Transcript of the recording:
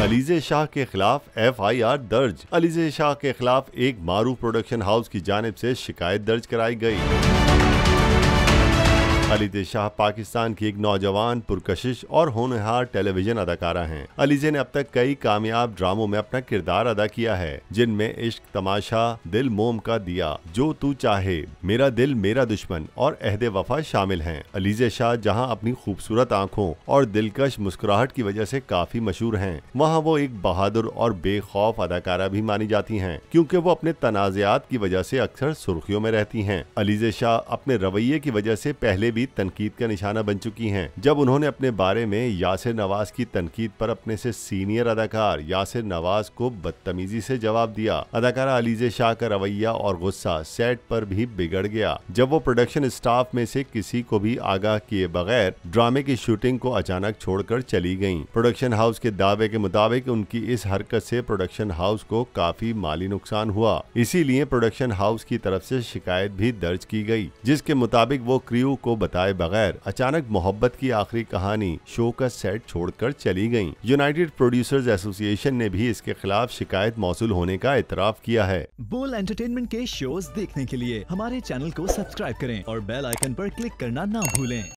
अलीजे शाह के खिलाफ एफआईआर दर्ज अलीजे शाह के खिलाफ एक मारू प्रोडक्शन हाउस की जानब ऐसी शिकायत दर्ज कराई गयी अलीजे शाह पाकिस्तान की एक नौजवान पुरकशिश और होनहार टेलीविजन अदाकारा हैं। अलीजे ने अब तक कई कामयाब ड्रामों में अपना किरदार अदा किया है जिनमें इश्क तमाशा दिल मोम का दिया जो तू चाहे मेरा दिल मेरा दुश्मन और अहद वफा शामिल है अलीजे शाह जहाँ अपनी खूबसूरत आँखों और दिलकश मुस्कुराहट की वजह ऐसी काफी मशहूर है वहाँ वो एक बहादुर और बेखौफ अदाकारा भी मानी जाती है क्यूँकी वो अपने तनाजात की वजह ऐसी अक्सर सुर्खियों में रहती है अलीजे शाह अपने रवैये की वजह ऐसी पहले भी भी तनकीद का निशाना बन चुकी हैं जब उन्होंने अपने बारे में यासिर नवाज की तनकीद पर अपने से सीनियर अदाकार यासिर नवाज को बदतमीजी से जवाब दिया अदाकारा अलीजे शाह का रवैया और गुस्सा सेट पर भी बिगड़ गया जब वो प्रोडक्शन स्टाफ में से किसी को भी आगाह किए बगैर ड्रामे की शूटिंग को अचानक छोड़कर चली गयी प्रोडक्शन हाउस के दावे के मुताबिक उनकी इस हरकत से प्रोडक्शन हाउस को काफी माली नुकसान हुआ इसीलिए प्रोडक्शन हाउस की तरफ से शिकायत भी दर्ज की गई जिसके मुताबिक वो क्रियो को बताए बगैर अचानक मोहब्बत की आखिरी कहानी शो का सेट छोड़कर चली गयी यूनाइटेड प्रोड्यूसर्स एसोसिएशन ने भी इसके खिलाफ शिकायत मौसू होने का इतराफ किया है बोल एंटरटेनमेंट के शोज देखने के लिए हमारे चैनल को सब्सक्राइब करें और बेल आइकन आरोप क्लिक करना ना भूलें